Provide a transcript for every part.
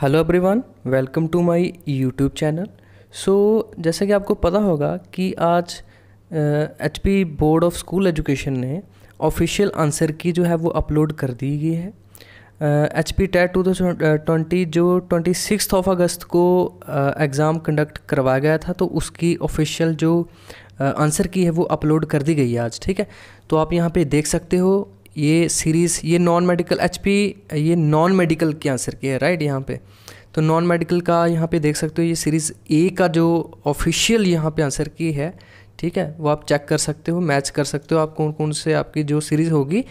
hello everyone welcome to my YouTube channel so जैसा कि आपको पता होगा कि आज H P board of school education ने ऑफिशियल आंसर की जो है वो अपलोड कर दी गई है H P TET two twenty जो ट्वेंटी सिक्स ऑफ अगस्त को एग्ज़ाम uh, कंडक्ट करवाया गया था तो उसकी ऑफिशियल जो आंसर uh, की है वो अपलोड कर दी गई है आज ठीक है तो आप यहाँ पे देख सकते हो ये सीरीज़ ये नॉन मेडिकल एच ये नॉन मेडिकल आंसर की है राइट यहाँ पे तो नॉन मेडिकल का यहाँ पे देख सकते हो ये सीरीज़ ए का जो ऑफिशियल यहाँ पे आंसर की है ठीक है वो आप चेक कर सकते हो मैच कर सकते हो आप कौन कौन से आपकी जो सीरीज़ होगी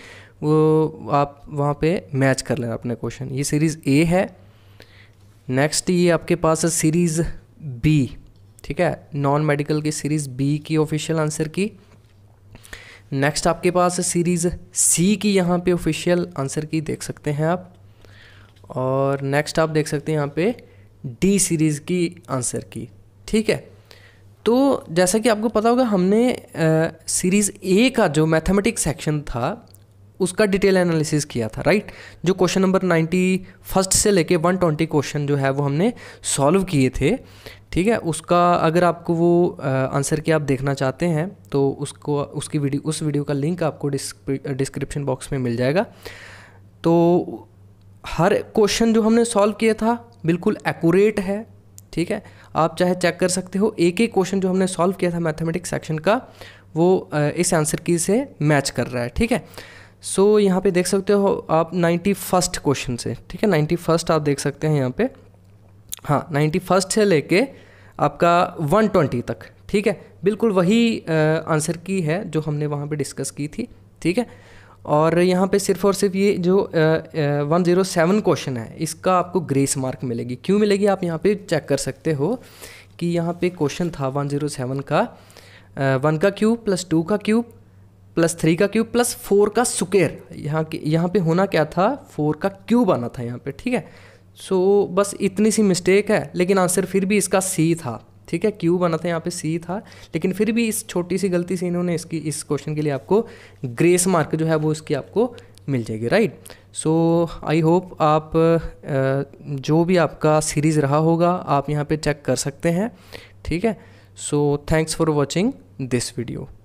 वो आप वहाँ पे मैच कर लेना अपने क्वेश्चन ये सीरीज़ ए है नेक्स्ट ये आपके पास है सीरीज़ बी ठीक है नॉन मेडिकल की सीरीज़ बी की ऑफिशियल आंसर की नेक्स्ट आपके पास सीरीज़ सी की यहाँ पे ऑफिशियल आंसर की देख सकते हैं आप और नेक्स्ट आप देख सकते हैं यहाँ पे डी सीरीज़ की आंसर की ठीक है तो जैसा कि आपको पता होगा हमने सीरीज़ ए का जो मैथमेटिक्स सेक्शन था उसका डिटेल एनालिसिस किया था राइट जो क्वेश्चन नंबर नाइन्टी फर्स्ट से लेके वन ट्वेंटी क्वेश्चन जो है वो हमने सॉल्व किए थे ठीक है उसका अगर आपको वो आंसर की आप देखना चाहते हैं तो उसको उसकी वीडियो उस वीडियो का लिंक आपको डिस्क्रिप्शन बॉक्स में मिल जाएगा तो हर क्वेश्चन जो हमने सॉल्व किया था बिल्कुल एक्यूरेट है ठीक है आप चाहे चेक कर सकते हो एक एक क्वेश्चन जो हमने सॉल्व किया था मैथमेटिक्स सेक्शन का वो इस आंसर की से मैच कर रहा है ठीक है सो so, यहाँ पे देख सकते हो आप नाइन्टी फर्स्ट क्वेश्चन से ठीक है नाइन्टी फर्स्ट आप देख सकते हैं यहाँ पे हाँ नाइन्टी फर्स्ट से लेके आपका वन ट्वेंटी तक ठीक है बिल्कुल वही आंसर की है जो हमने वहाँ पे डिस्कस की थी ठीक है और यहाँ पे सिर्फ और सिर्फ ये जो वन ज़ीरो सेवन क्वेश्चन है इसका आपको ग्रेस मार्क मिलेगी क्यों मिलेगी आप यहाँ पे चेक कर सकते हो कि यहाँ पे क्वेश्चन था वन ज़ीरो सेवन का वन का क्यूब प्लस टू का क्यूब प्लस थ्री का क्यूब प्लस फोर का सुकेर यहाँ के यहाँ पे होना क्या था फोर का क्यूब आना था यहाँ पे ठीक है सो so, बस इतनी सी मिस्टेक है लेकिन आंसर फिर भी इसका सी था ठीक है क्यूब आना था यहाँ पे सी था लेकिन फिर भी इस छोटी सी गलती से इन्होंने इसकी इस क्वेश्चन के लिए आपको ग्रेस मार्क जो है वो इसकी आपको मिल जाएगी राइट सो आई होप आप जो भी आपका सीरीज़ रहा होगा आप यहाँ पे चेक कर सकते हैं ठीक है so thanks for watching this video